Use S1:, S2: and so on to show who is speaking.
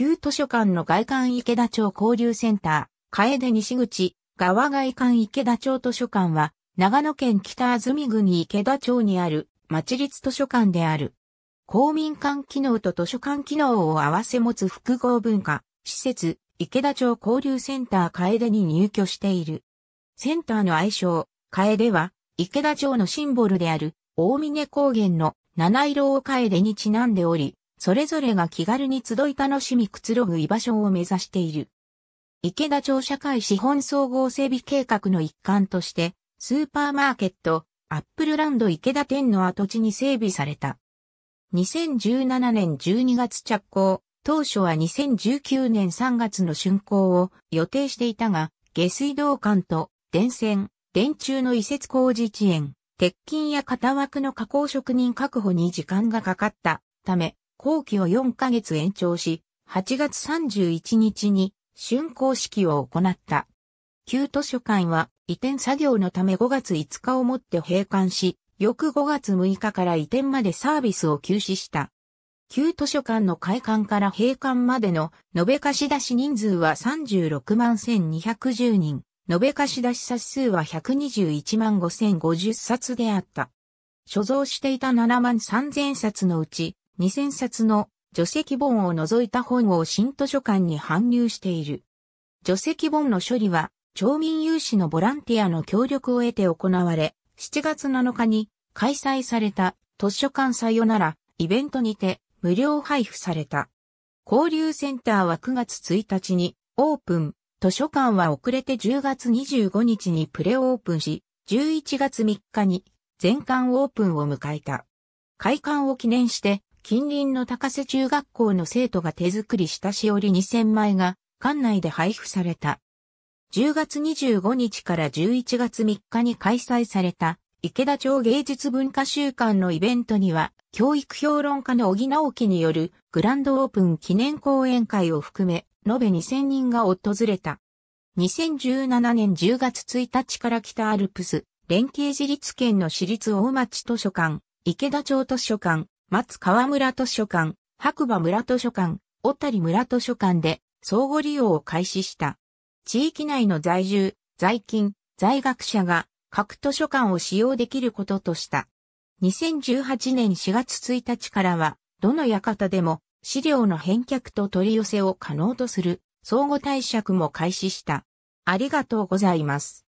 S1: 旧図書館の外観池田町交流センター、楓西口、側外館池田町図書館は、長野県北安住郡池田町にある、町立図書館である。公民館機能と図書館機能を合わせ持つ複合文化、施設、池田町交流センター楓に入居している。センターの愛称、楓は、池田町のシンボルである、大峰高原の七色を楓にちなんでおり、それぞれが気軽に集い楽しみくつろぐ居場所を目指している。池田町社会資本総合整備計画の一環として、スーパーマーケット、アップルランド池田店の跡地に整備された。2017年12月着工、当初は2019年3月の竣工を予定していたが、下水道管と電線、電柱の移設工事遅延、鉄筋や型枠の加工職人確保に時間がかかったため、後期を4ヶ月延長し、8月31日に竣工式を行った。旧図書館は移転作業のため5月5日をもって閉館し、翌5月6日から移転までサービスを休止した。旧図書館の開館から閉館までの延べ貸し出し人数は36万1210人、延べ貸し出し冊数は121万5050冊であった。所蔵していた7万3000冊のうち、2000冊の除籍本を除いた本を新図書館に搬入している。除籍本の処理は、町民有志のボランティアの協力を得て行われ、7月7日に開催された図書館さよならイベントにて無料配布された。交流センターは9月1日にオープン。図書館は遅れて10月25日にプレオープンし、11月3日に全館オープンを迎えた。開館を記念して近隣の高瀬中学校の生徒が手作りしたしおり2000枚が、館内で配布された。10月25日から11月3日に開催された、池田町芸術文化週間のイベントには、教育評論家の小木直樹によるグランドオープン記念講演会を含め、延べ2000人が訪れた。2017年10月1日から北アルプス、連携自立県の私立大町図書館、池田町図書館、松川村図書館、白馬村図書館、小谷村図書館で相互利用を開始した。地域内の在住、在勤、在学者が各図書館を使用できることとした。2018年4月1日からは、どの館でも資料の返却と取り寄せを可能とする相互貸借も開始した。ありがとうございます。